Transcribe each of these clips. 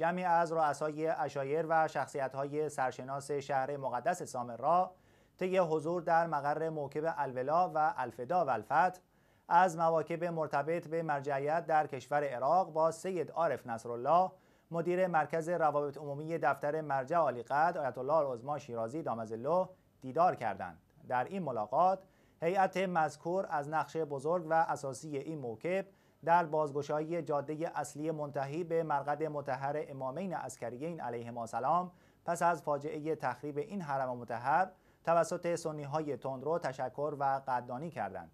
جمعی از رؤسای اشایر و شخصیت‌های سرشناس شهر مقدس سامرا طی حضور در مقر موکب الولا و الفدا و الفت از مواکب مرتبط به مرجعیت در کشور عراق با سید عارف نصرالله مدیر مرکز روابط عمومی دفتر مرجع عالیقدر آیت الله العظما شیرازی دامزلو دیدار کردند در این ملاقات هیئت مذکور از نقش بزرگ و اساسی این موکب در بازگشایی جاده اصلی منتهی به مرقد متحر امامین عسکریین ما سلام پس از فاجعه تخریب این حرم متحر توسط سنی های تندرو تشکر و قدردانی کردند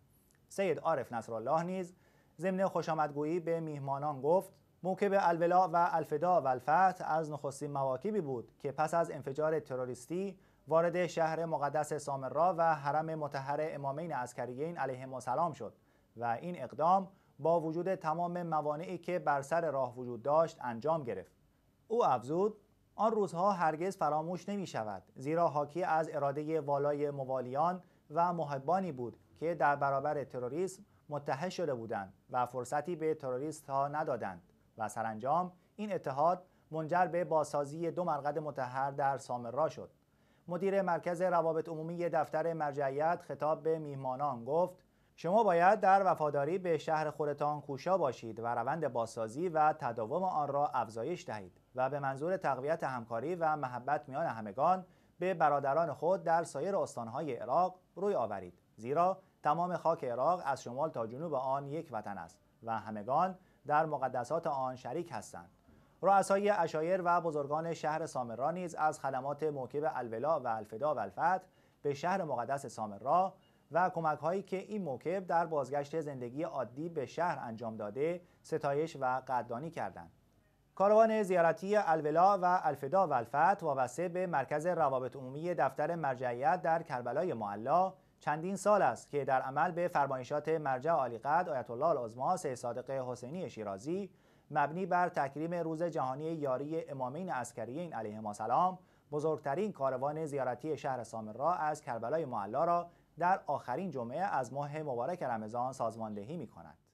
سید عارف نصرالله نیز ضمن خوشامدگویی به میهمانان گفت موکب الولا و الفدا و الفت از نخستین مواکبی بود که پس از انفجار تروریستی وارد شهر مقدس سامرا و حرم متحر امامین عسکریین ما سلام شد و این اقدام با وجود تمام موانعی که بر سر راه وجود داشت انجام گرفت او افزود آن روزها هرگز فراموش نمی شود زیرا حاکی از اراده والای موالیان و محبانی بود که در برابر تروریسم متحد شده بودند و فرصتی به تروریست ها ندادند و سرانجام این اتحاد منجر به بازسازی دو مرقد متحر در سامرا شد مدیر مرکز روابط عمومی دفتر مرجعیت خطاب به میهمانان گفت شما باید در وفاداری به شهر خودتان کوشا باشید و روند بازسازی و تداوم آن را افزایش دهید و به منظور تقویت همکاری و محبت میان همگان به برادران خود در سایر استانهای عراق روی آورید زیرا تمام خاک عراق از شمال تا جنوب آن یک وطن است و همگان در مقدسات آن شریک هستند رؤسای اشایر و بزرگان شهر سامرا نیز از خدمات موکب الولا و الفدا و الفت به شهر مقدس سامرا و کمک هایی که این موکب در بازگشت زندگی عادی به شهر انجام داده ستایش و قدردانی کردند. کاروان زیارتی الولا و الفدا و الفت وابسته به مرکز روابط عمومی دفتر مرجعیت در کربلای معلا چندین سال است که در عمل به فرمایشات مرجع قد آیت الله العظما سید صادق حسینی شیرازی مبنی بر تکریم روز جهانی یاری امامین عسکریین علیهما السلام بزرگترین کاروان زیارتی شهر سامرا از کربلای معلا را در آخرین جمعه از ماه مبارک رمضان سازماندهی می کنند.